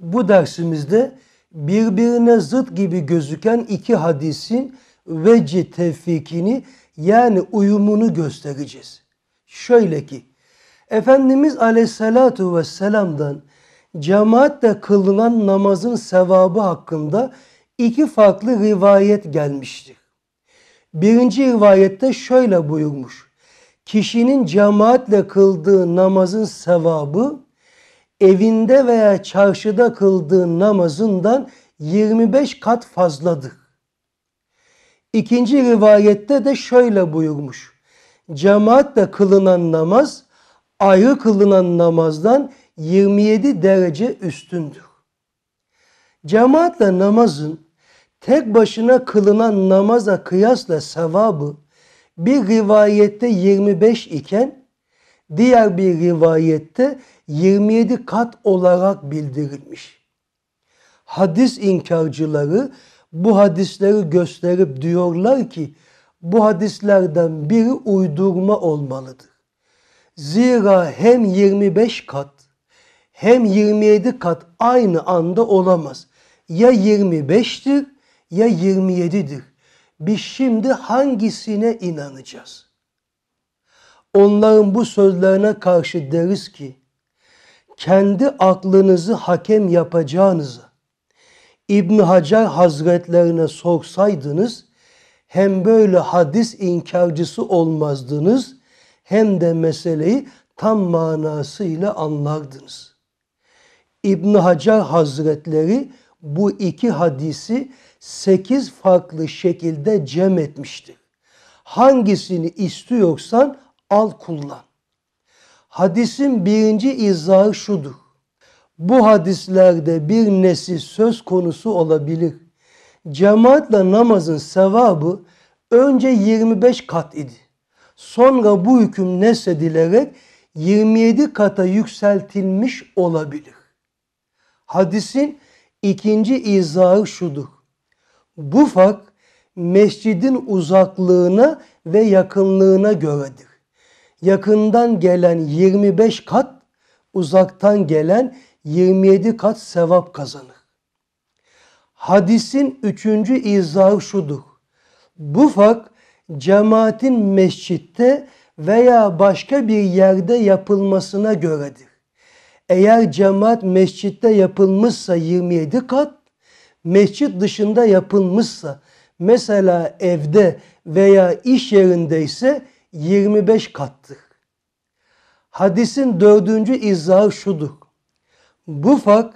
bu dersimizde birbirine zıt gibi gözüken iki hadisin veci tevfikini yani uyumunu göstereceğiz. Şöyle ki Efendimiz aleyhissalatu vesselam'dan cemaatle kılınan namazın sevabı hakkında iki farklı rivayet gelmiştir. Birinci rivayette şöyle buyurmuş. Kişinin cemaatle kıldığı namazın sevabı evinde veya çarşıda kıldığın namazından 25 kat fazladır. İkinci rivayette de şöyle buyurmuş. Cemaatle kılınan namaz ayrı kılınan namazdan 27 derece üstündür. Cemaatle namazın tek başına kılınan namaza kıyasla sevabı bir rivayette 25 iken diğer bir rivayette 27 kat olarak bildirilmiş. Hadis inkarcıları bu hadisleri gösterip diyorlar ki bu hadislerden biri uydurma olmalıdır. Zira hem 25 kat hem 27 kat aynı anda olamaz. Ya 25'tir ya 27'dir. Biz şimdi hangisine inanacağız? onların bu sözlerine karşı deriz ki kendi aklınızı hakem yapacağınızı İbn Hacer Hazretlerine sorsaydınız hem böyle hadis inkarcısı olmazdınız hem de meseleyi tam manasıyla anlardınız. İbn Hacer Hazretleri bu iki hadisi sekiz farklı şekilde cem etmiştir. Hangisini istiyorsan Al kullan. Hadisin birinci izahı şudur. Bu hadislerde bir nesi söz konusu olabilir. Cemaatle namazın sevabı önce 25 kat idi. Sonra bu hüküm nesedilerek 27 kata yükseltilmiş olabilir. Hadisin ikinci izahı şudur. Bu fark mescidin uzaklığına ve yakınlığına göredir yakından gelen 25 kat, uzaktan gelen 27 kat sevap kazanır. Hadisin üçüncü izahı şudur. Bu fak cemaatin mescitte veya başka bir yerde yapılmasına göredir. Eğer cemaat mescitte yapılmışsa 27 kat, mescit dışında yapılmışsa mesela evde veya iş yerinde ise. 25 kattık. Hadisin dördüncü izahı şudur. Bu fark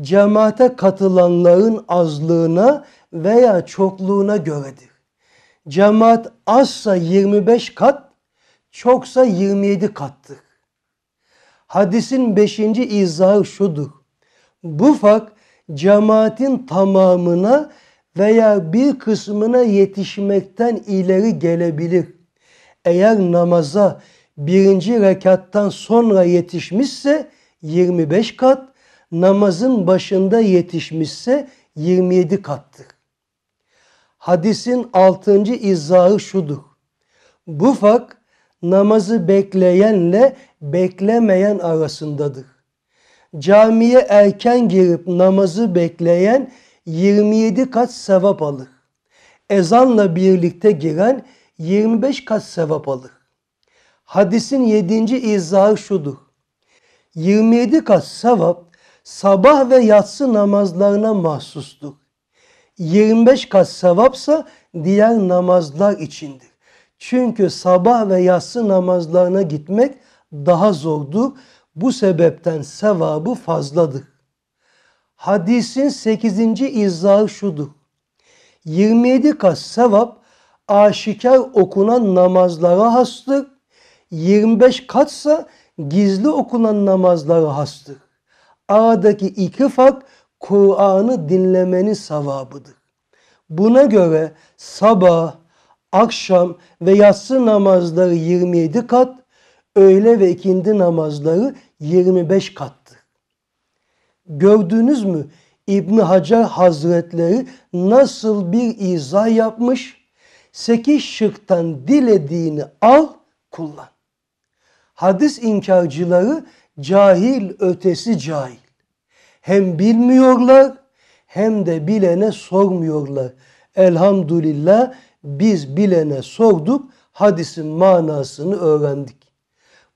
cemaate katılanların azlığına veya çokluğuna göredir. Cemaat azsa 25 kat, çoksa 27 kattık. Hadisin beşinci izahı şudur. Bu fark cemaatin tamamına veya bir kısmına yetişmekten ileri gelebilir eğer namaza birinci rekattan sonra yetişmişse 25 kat, namazın başında yetişmişse 27 kattır. Hadisin altıncı izahı şudur. Bu fark namazı bekleyenle beklemeyen arasındadır. Camiye erken girip namazı bekleyen 27 kat sevap alır. Ezanla birlikte giren 25 kat sevap alır. Hadisin 7. izahı şudur. 27 kat sevap sabah ve yatsı namazlarına mahsustur. 25 kat sevapsa diğer namazlar içindir. Çünkü sabah ve yatsı namazlarına gitmek daha zordu. Bu sebepten sevabı fazladır. Hadisin 8. izahı şudur. 27 kat sevap aşikar okunan namazlara hastır. 25 katsa gizli okunan namazlara hastır. Aradaki iki fark Kur'an'ı dinlemenin savabıdır. Buna göre sabah, akşam ve yatsı namazları 27 kat, öğle ve ikindi namazları 25 kattır. Gördünüz mü İbn Hacer Hazretleri nasıl bir izah yapmış? 8 şıktan dilediğini al, kullan. Hadis inkarcıları cahil ötesi cahil. Hem bilmiyorlar hem de bilene sormuyorlar. Elhamdülillah biz bilene sorduk, hadisin manasını öğrendik.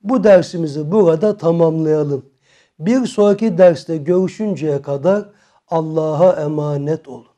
Bu dersimizi burada tamamlayalım. Bir sonraki derste görüşünceye kadar Allah'a emanet olun.